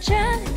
sunshine.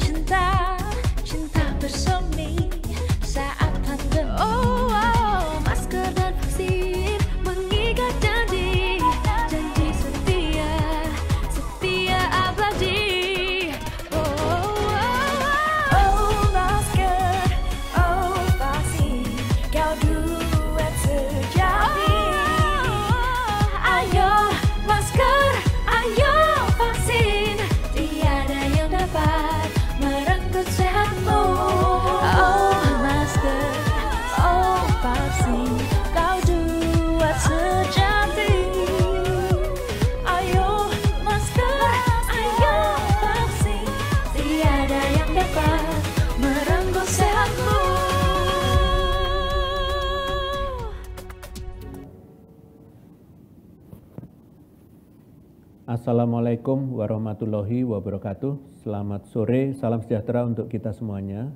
Assalamualaikum warahmatullahi wabarakatuh. Selamat sore, salam sejahtera untuk kita semuanya.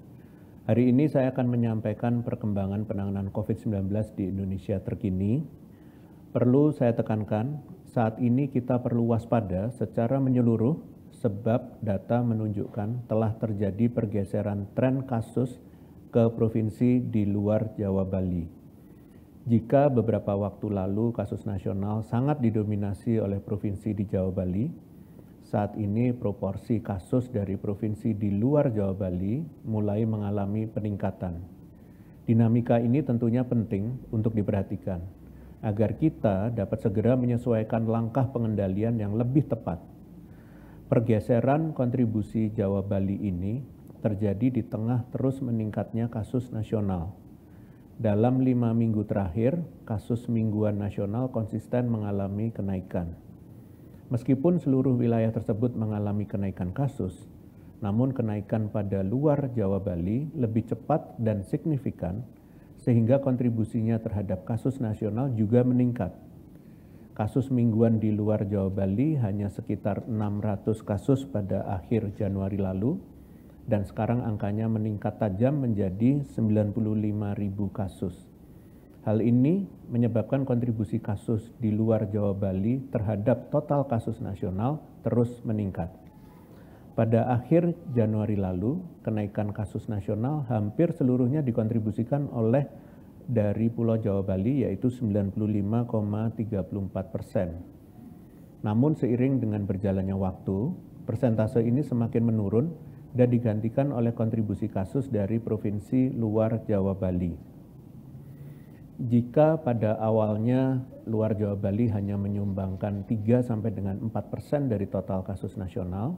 Hari ini saya akan menyampaikan perkembangan penanganan COVID-19 di Indonesia terkini. Perlu saya tekankan, saat ini kita perlu waspada secara menyeluruh sebab data menunjukkan telah terjadi pergeseran tren kasus ke provinsi di luar Jawa Bali jika beberapa waktu lalu kasus nasional sangat didominasi oleh provinsi di Jawa Bali, saat ini proporsi kasus dari provinsi di luar Jawa Bali mulai mengalami peningkatan. Dinamika ini tentunya penting untuk diperhatikan agar kita dapat segera menyesuaikan langkah pengendalian yang lebih tepat. Pergeseran kontribusi Jawa Bali ini terjadi di tengah terus meningkatnya kasus nasional dalam lima minggu terakhir, kasus mingguan nasional konsisten mengalami kenaikan. Meskipun seluruh wilayah tersebut mengalami kenaikan kasus, namun kenaikan pada luar Jawa Bali lebih cepat dan signifikan, sehingga kontribusinya terhadap kasus nasional juga meningkat. Kasus mingguan di luar Jawa Bali hanya sekitar 600 kasus pada akhir Januari lalu, dan sekarang angkanya meningkat tajam menjadi 95 ribu kasus. Hal ini menyebabkan kontribusi kasus di luar Jawa Bali terhadap total kasus nasional terus meningkat. Pada akhir Januari lalu, kenaikan kasus nasional hampir seluruhnya dikontribusikan oleh dari Pulau Jawa Bali yaitu 95,34 persen. Namun seiring dengan berjalannya waktu, persentase ini semakin menurun dan digantikan oleh kontribusi kasus dari provinsi luar Jawa Bali. Jika pada awalnya luar Jawa Bali hanya menyumbangkan 3 sampai dengan 4 persen dari total kasus nasional,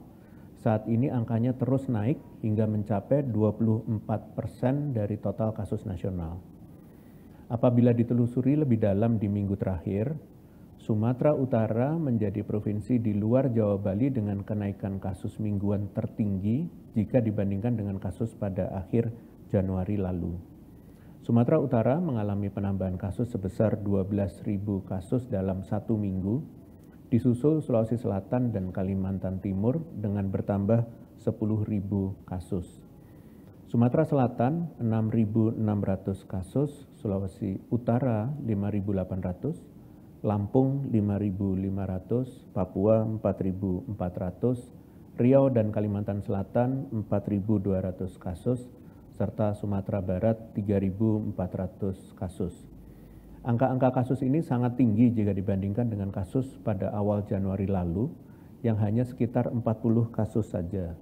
saat ini angkanya terus naik hingga mencapai 24 persen dari total kasus nasional. Apabila ditelusuri lebih dalam di minggu terakhir, Sumatera Utara menjadi provinsi di luar Jawa Bali dengan kenaikan kasus mingguan tertinggi jika dibandingkan dengan kasus pada akhir Januari lalu. Sumatera Utara mengalami penambahan kasus sebesar 12.000 kasus dalam satu minggu, disusul Sulawesi Selatan dan Kalimantan Timur dengan bertambah 10.000 kasus. Sumatera Selatan 6.600 kasus, Sulawesi Utara 5.800, Lampung 5.500, Papua 4.400, Riau dan Kalimantan Selatan 4.200 kasus, serta Sumatera Barat 3.400 kasus. Angka-angka kasus ini sangat tinggi jika dibandingkan dengan kasus pada awal Januari lalu yang hanya sekitar 40 kasus saja.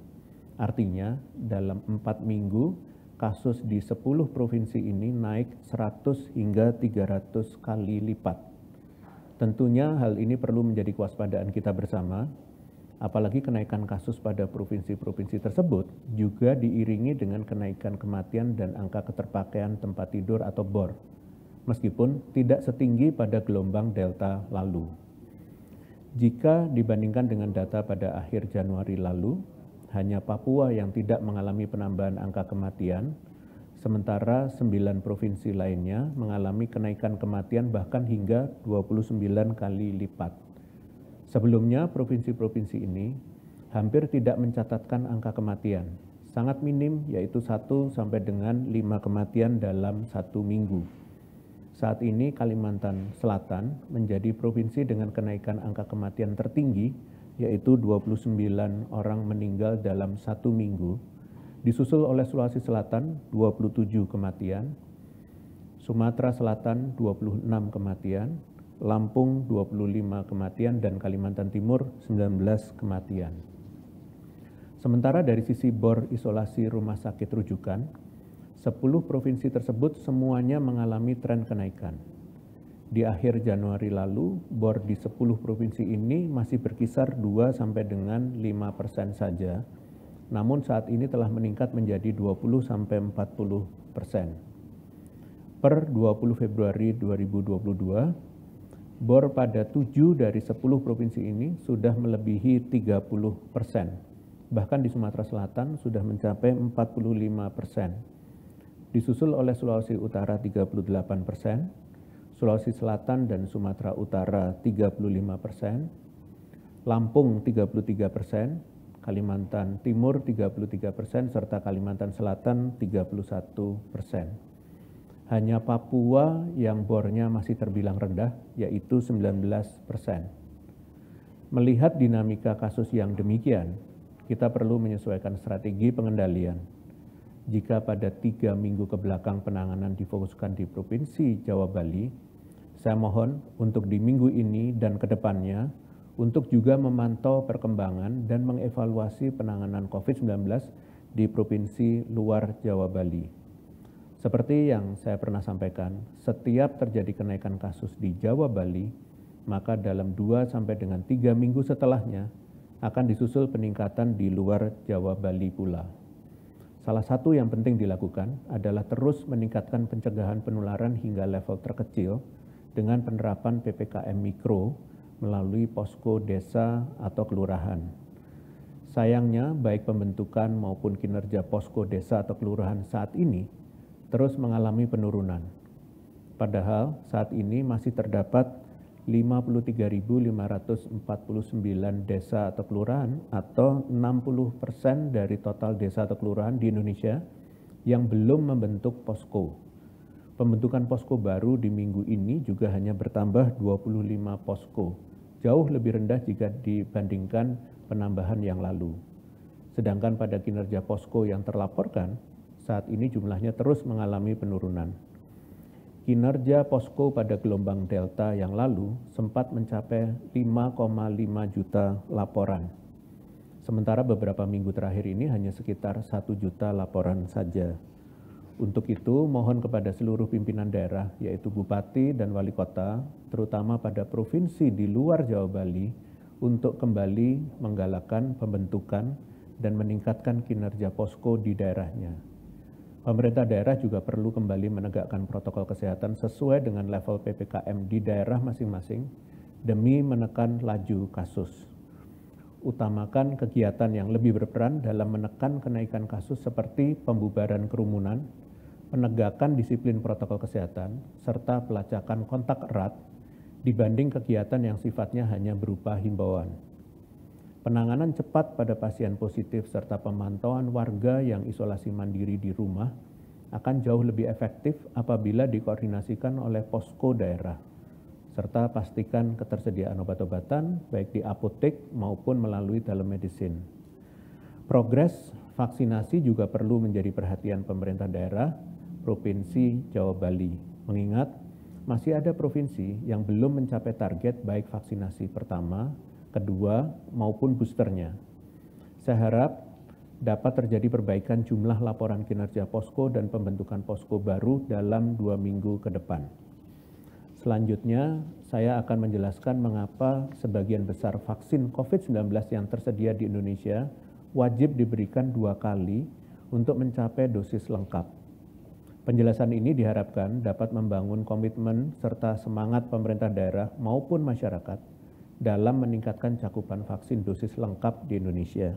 Artinya dalam 4 minggu kasus di 10 provinsi ini naik 100 hingga 300 kali lipat. Tentunya hal ini perlu menjadi kewaspadaan kita bersama, apalagi kenaikan kasus pada provinsi-provinsi tersebut juga diiringi dengan kenaikan kematian dan angka keterpakaian tempat tidur atau BOR, meskipun tidak setinggi pada gelombang delta lalu. Jika dibandingkan dengan data pada akhir Januari lalu, hanya Papua yang tidak mengalami penambahan angka kematian, Sementara 9 provinsi lainnya mengalami kenaikan kematian bahkan hingga 29 kali lipat. Sebelumnya provinsi-provinsi ini hampir tidak mencatatkan angka kematian. Sangat minim yaitu 1 sampai dengan 5 kematian dalam satu minggu. Saat ini Kalimantan Selatan menjadi provinsi dengan kenaikan angka kematian tertinggi yaitu 29 orang meninggal dalam satu minggu Disusul oleh Sulawesi Selatan 27 kematian, Sumatera Selatan 26 kematian, Lampung 25 kematian, dan Kalimantan Timur 19 kematian. Sementara dari sisi bor isolasi rumah sakit rujukan, 10 provinsi tersebut semuanya mengalami tren kenaikan. Di akhir Januari lalu, bor di 10 provinsi ini masih berkisar 2 sampai dengan 5 persen saja, namun saat ini telah meningkat menjadi 20 40 persen. Per 20 Februari 2022, bor pada 7 dari 10 provinsi ini sudah melebihi 30 persen. Bahkan di Sumatera Selatan sudah mencapai 45 persen. Disusul oleh Sulawesi Utara 38 persen, Sulawesi Selatan dan Sumatera Utara 35 persen, Lampung 33 persen, Kalimantan Timur 33 persen, serta Kalimantan Selatan 31 persen. Hanya Papua yang bornya masih terbilang rendah, yaitu 19 persen. Melihat dinamika kasus yang demikian, kita perlu menyesuaikan strategi pengendalian. Jika pada tiga minggu kebelakang penanganan difokuskan di Provinsi Jawa Bali, saya mohon untuk di minggu ini dan kedepannya depannya, untuk juga memantau perkembangan dan mengevaluasi penanganan COVID-19 di provinsi luar Jawa Bali. Seperti yang saya pernah sampaikan, setiap terjadi kenaikan kasus di Jawa Bali, maka dalam 2 sampai dengan 3 minggu setelahnya akan disusul peningkatan di luar Jawa Bali pula. Salah satu yang penting dilakukan adalah terus meningkatkan pencegahan penularan hingga level terkecil dengan penerapan PPKM mikro melalui posko desa atau kelurahan. Sayangnya, baik pembentukan maupun kinerja posko desa atau kelurahan saat ini terus mengalami penurunan. Padahal saat ini masih terdapat 53.549 desa atau kelurahan atau 60 persen dari total desa atau kelurahan di Indonesia yang belum membentuk posko. Pembentukan posko baru di minggu ini juga hanya bertambah 25 posko jauh lebih rendah jika dibandingkan penambahan yang lalu. Sedangkan pada kinerja posko yang terlaporkan, saat ini jumlahnya terus mengalami penurunan. Kinerja posko pada gelombang delta yang lalu sempat mencapai 5,5 juta laporan. Sementara beberapa minggu terakhir ini hanya sekitar 1 juta laporan saja. Untuk itu, mohon kepada seluruh pimpinan daerah, yaitu bupati dan wali kota, terutama pada provinsi di luar Jawa Bali, untuk kembali menggalakkan pembentukan dan meningkatkan kinerja posko di daerahnya. Pemerintah daerah juga perlu kembali menegakkan protokol kesehatan sesuai dengan level PPKM di daerah masing-masing demi menekan laju kasus. Utamakan kegiatan yang lebih berperan dalam menekan kenaikan kasus seperti pembubaran kerumunan, penegakan disiplin protokol kesehatan, serta pelacakan kontak erat dibanding kegiatan yang sifatnya hanya berupa himbauan. Penanganan cepat pada pasien positif serta pemantauan warga yang isolasi mandiri di rumah akan jauh lebih efektif apabila dikoordinasikan oleh posko daerah, serta pastikan ketersediaan obat-obatan baik di apotek maupun melalui telemedicine. Progres vaksinasi juga perlu menjadi perhatian pemerintah daerah Provinsi Jawa Bali. Mengingat masih ada provinsi yang belum mencapai target baik vaksinasi pertama, kedua, maupun boosternya. Saya harap dapat terjadi perbaikan jumlah laporan kinerja posko dan pembentukan posko baru dalam dua minggu ke depan. Selanjutnya, saya akan menjelaskan mengapa sebagian besar vaksin COVID-19 yang tersedia di Indonesia wajib diberikan dua kali untuk mencapai dosis lengkap. Penjelasan ini diharapkan dapat membangun komitmen serta semangat pemerintah daerah maupun masyarakat dalam meningkatkan cakupan vaksin dosis lengkap di Indonesia.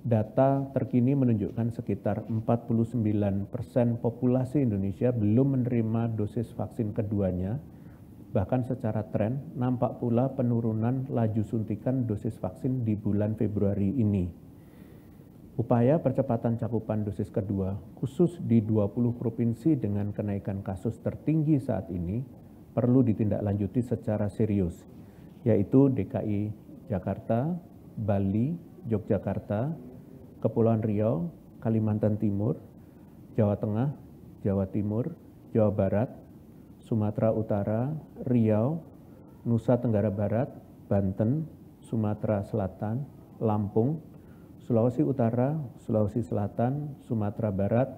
Data terkini menunjukkan sekitar 49 persen populasi Indonesia belum menerima dosis vaksin keduanya, bahkan secara tren nampak pula penurunan laju suntikan dosis vaksin di bulan Februari ini. Upaya percepatan cakupan dosis kedua, khusus di 20 provinsi dengan kenaikan kasus tertinggi saat ini, perlu ditindaklanjuti secara serius, yaitu DKI Jakarta, Bali, Yogyakarta, Kepulauan Riau, Kalimantan Timur, Jawa Tengah, Jawa Timur, Jawa Barat, Sumatera Utara, Riau, Nusa Tenggara Barat, Banten, Sumatera Selatan, Lampung, Sulawesi Utara, Sulawesi Selatan, Sumatera Barat,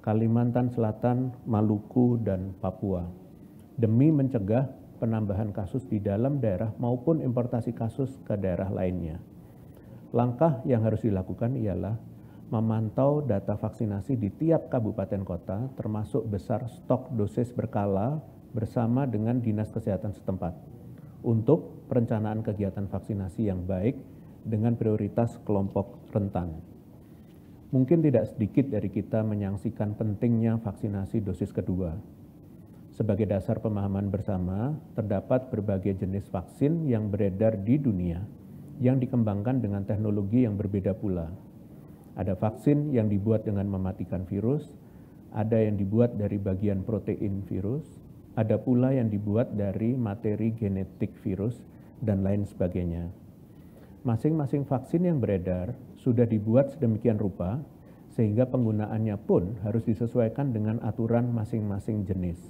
Kalimantan Selatan, Maluku, dan Papua demi mencegah penambahan kasus di dalam daerah maupun importasi kasus ke daerah lainnya. Langkah yang harus dilakukan ialah memantau data vaksinasi di tiap kabupaten kota termasuk besar stok dosis berkala bersama dengan dinas kesehatan setempat untuk perencanaan kegiatan vaksinasi yang baik dengan prioritas kelompok rentan. Mungkin tidak sedikit dari kita menyaksikan pentingnya vaksinasi dosis kedua. Sebagai dasar pemahaman bersama, terdapat berbagai jenis vaksin yang beredar di dunia yang dikembangkan dengan teknologi yang berbeda pula. Ada vaksin yang dibuat dengan mematikan virus, ada yang dibuat dari bagian protein virus, ada pula yang dibuat dari materi genetik virus, dan lain sebagainya masing-masing vaksin yang beredar sudah dibuat sedemikian rupa sehingga penggunaannya pun harus disesuaikan dengan aturan masing-masing jenis.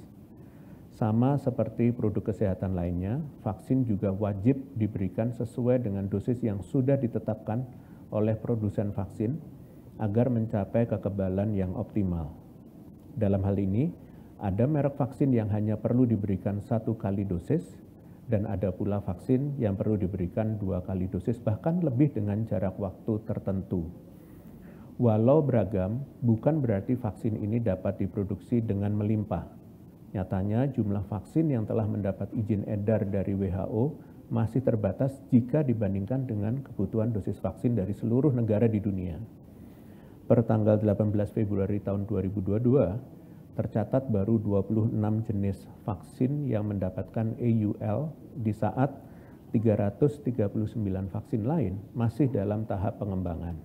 Sama seperti produk kesehatan lainnya, vaksin juga wajib diberikan sesuai dengan dosis yang sudah ditetapkan oleh produsen vaksin agar mencapai kekebalan yang optimal. Dalam hal ini, ada merek vaksin yang hanya perlu diberikan satu kali dosis, dan ada pula vaksin yang perlu diberikan dua kali dosis bahkan lebih dengan jarak waktu tertentu. Walau beragam, bukan berarti vaksin ini dapat diproduksi dengan melimpah. Nyatanya jumlah vaksin yang telah mendapat izin edar dari WHO masih terbatas jika dibandingkan dengan kebutuhan dosis vaksin dari seluruh negara di dunia. Per 18 Februari tahun 2022, tercatat baru 26 jenis vaksin yang mendapatkan EUL di saat 339 vaksin lain masih dalam tahap pengembangan.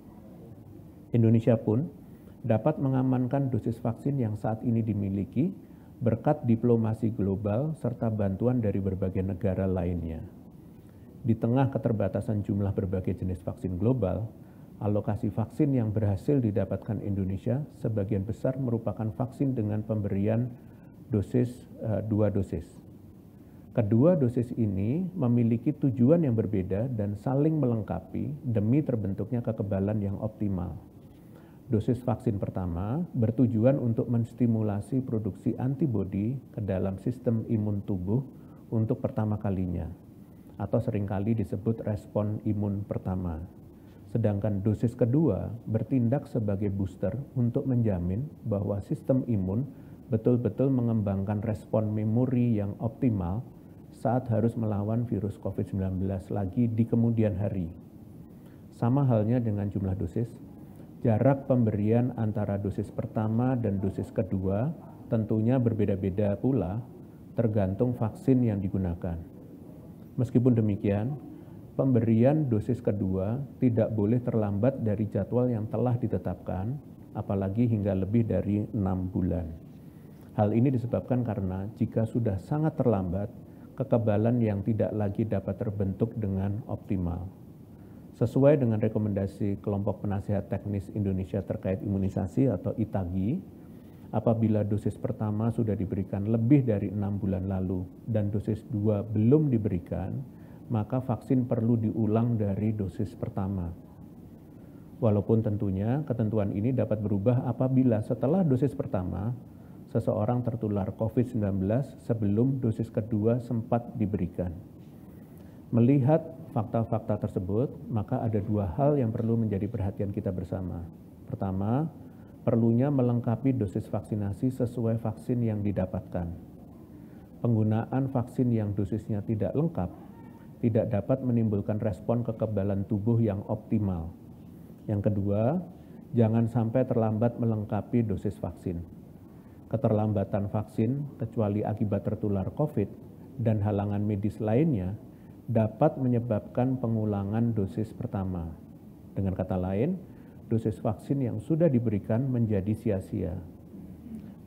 Indonesia pun dapat mengamankan dosis vaksin yang saat ini dimiliki berkat diplomasi global serta bantuan dari berbagai negara lainnya. Di tengah keterbatasan jumlah berbagai jenis vaksin global, Alokasi vaksin yang berhasil didapatkan Indonesia sebagian besar merupakan vaksin dengan pemberian dosis uh, dua dosis. Kedua dosis ini memiliki tujuan yang berbeda dan saling melengkapi demi terbentuknya kekebalan yang optimal. Dosis vaksin pertama bertujuan untuk menstimulasi produksi antibodi ke dalam sistem imun tubuh untuk pertama kalinya atau seringkali disebut respon imun pertama. Sedangkan dosis kedua bertindak sebagai booster untuk menjamin bahwa sistem imun betul-betul mengembangkan respon memori yang optimal saat harus melawan virus COVID-19 lagi di kemudian hari. Sama halnya dengan jumlah dosis, jarak pemberian antara dosis pertama dan dosis kedua tentunya berbeda-beda pula tergantung vaksin yang digunakan. Meskipun demikian, pemberian dosis kedua tidak boleh terlambat dari jadwal yang telah ditetapkan, apalagi hingga lebih dari enam bulan. Hal ini disebabkan karena jika sudah sangat terlambat, kekebalan yang tidak lagi dapat terbentuk dengan optimal. Sesuai dengan rekomendasi kelompok penasihat teknis Indonesia terkait imunisasi atau ITAGI, apabila dosis pertama sudah diberikan lebih dari enam bulan lalu dan dosis dua belum diberikan, maka vaksin perlu diulang dari dosis pertama. Walaupun tentunya ketentuan ini dapat berubah apabila setelah dosis pertama seseorang tertular COVID-19 sebelum dosis kedua sempat diberikan. Melihat fakta-fakta tersebut, maka ada dua hal yang perlu menjadi perhatian kita bersama. Pertama, perlunya melengkapi dosis vaksinasi sesuai vaksin yang didapatkan. Penggunaan vaksin yang dosisnya tidak lengkap tidak dapat menimbulkan respon kekebalan tubuh yang optimal. Yang kedua, jangan sampai terlambat melengkapi dosis vaksin. Keterlambatan vaksin, kecuali akibat tertular COVID dan halangan medis lainnya, dapat menyebabkan pengulangan dosis pertama. Dengan kata lain, dosis vaksin yang sudah diberikan menjadi sia-sia.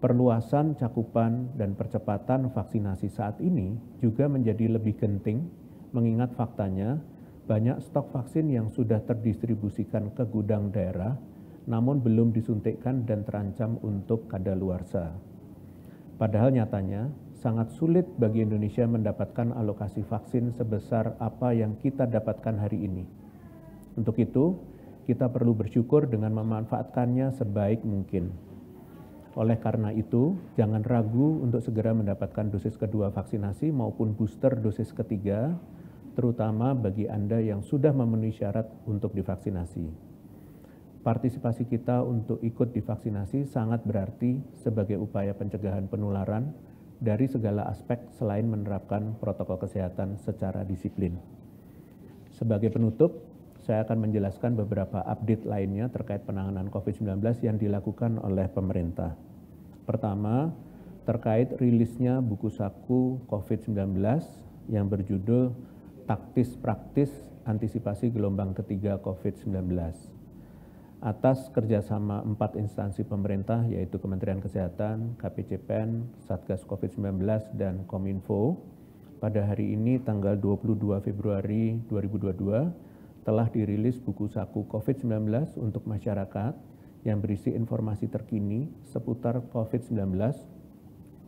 Perluasan cakupan dan percepatan vaksinasi saat ini juga menjadi lebih genting mengingat faktanya banyak stok vaksin yang sudah terdistribusikan ke gudang daerah, namun belum disuntikkan dan terancam untuk kadaluarsa. Padahal nyatanya, sangat sulit bagi Indonesia mendapatkan alokasi vaksin sebesar apa yang kita dapatkan hari ini. Untuk itu, kita perlu bersyukur dengan memanfaatkannya sebaik mungkin. Oleh karena itu, jangan ragu untuk segera mendapatkan dosis kedua vaksinasi maupun booster dosis ketiga terutama bagi Anda yang sudah memenuhi syarat untuk divaksinasi. Partisipasi kita untuk ikut divaksinasi sangat berarti sebagai upaya pencegahan penularan dari segala aspek selain menerapkan protokol kesehatan secara disiplin. Sebagai penutup, saya akan menjelaskan beberapa update lainnya terkait penanganan COVID-19 yang dilakukan oleh pemerintah. Pertama, terkait rilisnya buku saku COVID-19 yang berjudul taktis praktis antisipasi gelombang ketiga COVID-19 atas kerjasama empat instansi pemerintah yaitu Kementerian Kesehatan, KPCPEN, Satgas COVID-19, dan Kominfo pada hari ini tanggal 22 Februari 2022 telah dirilis buku saku COVID-19 untuk masyarakat yang berisi informasi terkini seputar COVID-19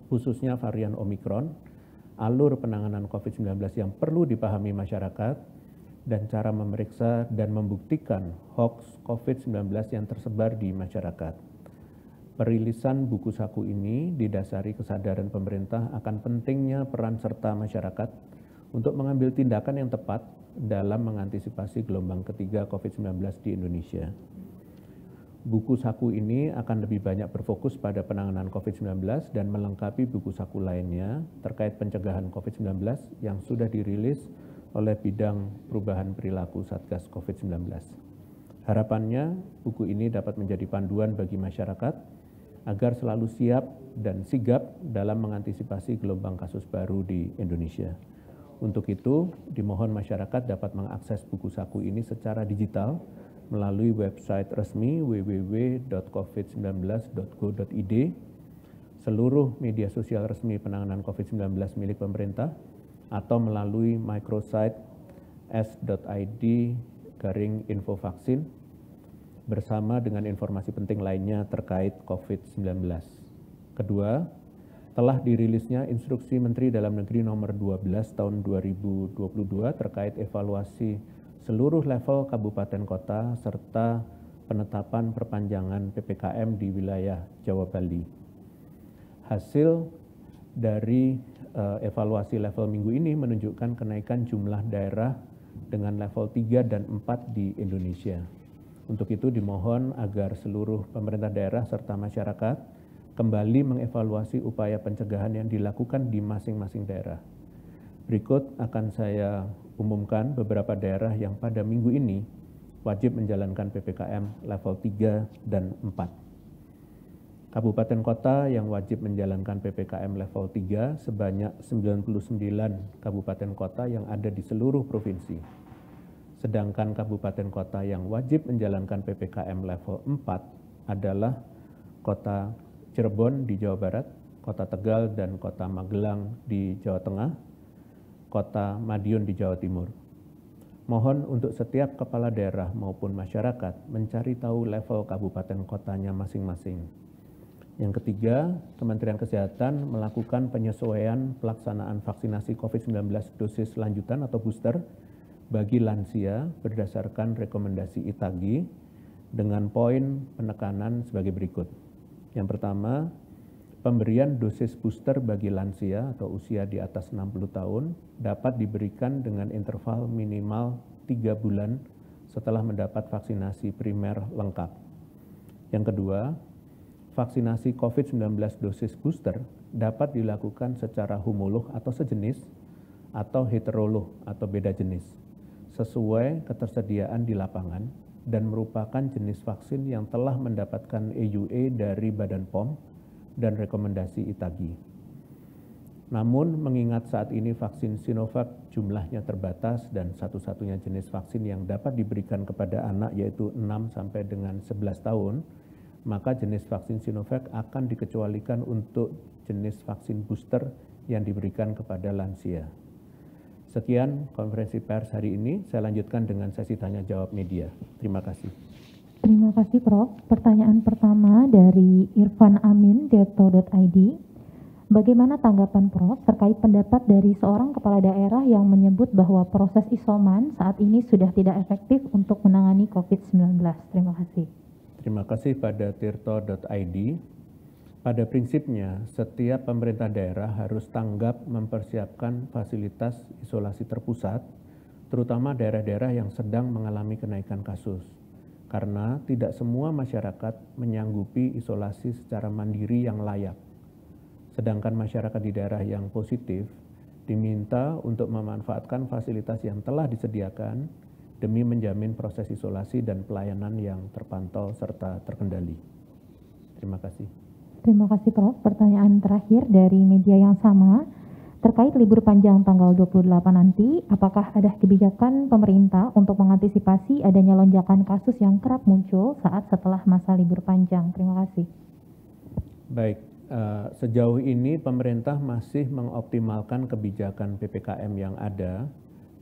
khususnya varian Omikron alur penanganan COVID-19 yang perlu dipahami masyarakat, dan cara memeriksa dan membuktikan hoax COVID-19 yang tersebar di masyarakat. Perilisan buku saku ini didasari kesadaran pemerintah akan pentingnya peran serta masyarakat untuk mengambil tindakan yang tepat dalam mengantisipasi gelombang ketiga COVID-19 di Indonesia buku saku ini akan lebih banyak berfokus pada penanganan COVID-19 dan melengkapi buku saku lainnya terkait pencegahan COVID-19 yang sudah dirilis oleh bidang perubahan perilaku Satgas COVID-19. Harapannya, buku ini dapat menjadi panduan bagi masyarakat agar selalu siap dan sigap dalam mengantisipasi gelombang kasus baru di Indonesia. Untuk itu, dimohon masyarakat dapat mengakses buku saku ini secara digital melalui website resmi www.covid19.go.id, seluruh media sosial resmi penanganan COVID-19 milik pemerintah, atau melalui microsite s.id garing info vaksin bersama dengan informasi penting lainnya terkait COVID-19. Kedua, telah dirilisnya Instruksi Menteri Dalam Negeri Nomor 12 Tahun 2022 terkait evaluasi seluruh level kabupaten kota serta penetapan perpanjangan PPKM di wilayah Jawa Bali. Hasil dari uh, evaluasi level minggu ini menunjukkan kenaikan jumlah daerah dengan level 3 dan 4 di Indonesia. Untuk itu dimohon agar seluruh pemerintah daerah serta masyarakat kembali mengevaluasi upaya pencegahan yang dilakukan di masing-masing daerah. Berikut akan saya umumkan beberapa daerah yang pada minggu ini wajib menjalankan PPKM level 3 dan 4. Kabupaten kota yang wajib menjalankan PPKM level 3 sebanyak 99 kabupaten kota yang ada di seluruh provinsi. Sedangkan kabupaten kota yang wajib menjalankan PPKM level 4 adalah kota Cirebon di Jawa Barat, kota Tegal dan kota Magelang di Jawa Tengah, kota Madiun di Jawa Timur. Mohon untuk setiap kepala daerah maupun masyarakat mencari tahu level kabupaten kotanya masing-masing. Yang ketiga, Kementerian Kesehatan melakukan penyesuaian pelaksanaan vaksinasi COVID-19 dosis lanjutan atau booster bagi lansia berdasarkan rekomendasi ITAGI dengan poin penekanan sebagai berikut. Yang pertama, pemberian dosis booster bagi lansia atau usia di atas 60 tahun dapat diberikan dengan interval minimal 3 bulan setelah mendapat vaksinasi primer lengkap. Yang kedua, vaksinasi COVID-19 dosis booster dapat dilakukan secara homolog atau sejenis atau heterolog atau beda jenis sesuai ketersediaan di lapangan dan merupakan jenis vaksin yang telah mendapatkan EUA dari Badan POM dan rekomendasi Itagi. Namun mengingat saat ini vaksin Sinovac jumlahnya terbatas dan satu-satunya jenis vaksin yang dapat diberikan kepada anak yaitu 6 sampai dengan 11 tahun, maka jenis vaksin Sinovac akan dikecualikan untuk jenis vaksin booster yang diberikan kepada lansia. Sekian konferensi pers hari ini. Saya lanjutkan dengan sesi tanya jawab media. Terima kasih. Terima kasih Prof. Pertanyaan pertama dari Irfan Amin, Id. Bagaimana tanggapan Prof terkait pendapat dari seorang kepala daerah yang menyebut bahwa proses isoman saat ini sudah tidak efektif untuk menangani COVID-19? Terima kasih. Terima kasih pada tirto.id. Pada prinsipnya, setiap pemerintah daerah harus tanggap mempersiapkan fasilitas isolasi terpusat, terutama daerah-daerah yang sedang mengalami kenaikan kasus karena tidak semua masyarakat menyanggupi isolasi secara mandiri yang layak. Sedangkan masyarakat di daerah yang positif diminta untuk memanfaatkan fasilitas yang telah disediakan demi menjamin proses isolasi dan pelayanan yang terpantau serta terkendali. Terima kasih. Terima kasih Prof. Pertanyaan terakhir dari media yang sama Terkait libur panjang tanggal 28 nanti, apakah ada kebijakan pemerintah untuk mengantisipasi adanya lonjakan kasus yang kerap muncul saat setelah masa libur panjang? Terima kasih. Baik, eh, sejauh ini pemerintah masih mengoptimalkan kebijakan PPKM yang ada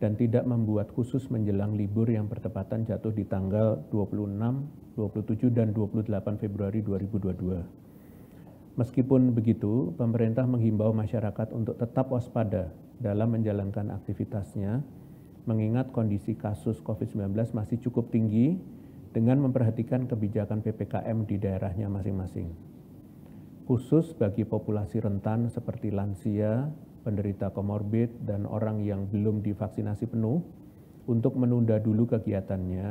dan tidak membuat khusus menjelang libur yang bertepatan jatuh di tanggal 26, 27, dan 28 Februari 2022. Meskipun begitu, pemerintah menghimbau masyarakat untuk tetap waspada dalam menjalankan aktivitasnya, mengingat kondisi kasus COVID-19 masih cukup tinggi dengan memperhatikan kebijakan PPKM di daerahnya masing-masing. Khusus bagi populasi rentan seperti lansia, penderita komorbid, dan orang yang belum divaksinasi penuh, untuk menunda dulu kegiatannya,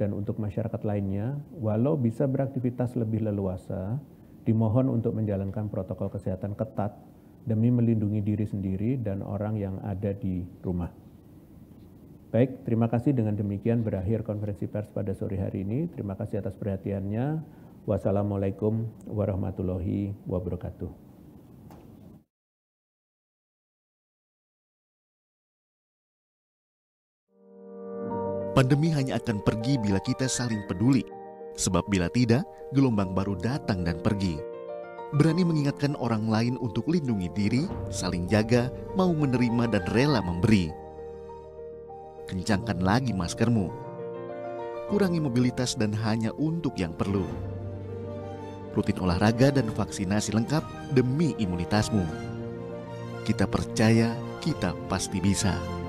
dan untuk masyarakat lainnya, walau bisa beraktivitas lebih leluasa, dimohon untuk menjalankan protokol kesehatan ketat demi melindungi diri sendiri dan orang yang ada di rumah. Baik, terima kasih dengan demikian berakhir konferensi pers pada sore hari ini. Terima kasih atas perhatiannya. Wassalamualaikum warahmatullahi wabarakatuh. Pandemi hanya akan pergi bila kita saling peduli. Sebab bila tidak, gelombang baru datang dan pergi. Berani mengingatkan orang lain untuk lindungi diri, saling jaga, mau menerima dan rela memberi. Kencangkan lagi maskermu. Kurangi mobilitas dan hanya untuk yang perlu. Rutin olahraga dan vaksinasi lengkap demi imunitasmu. Kita percaya kita pasti bisa.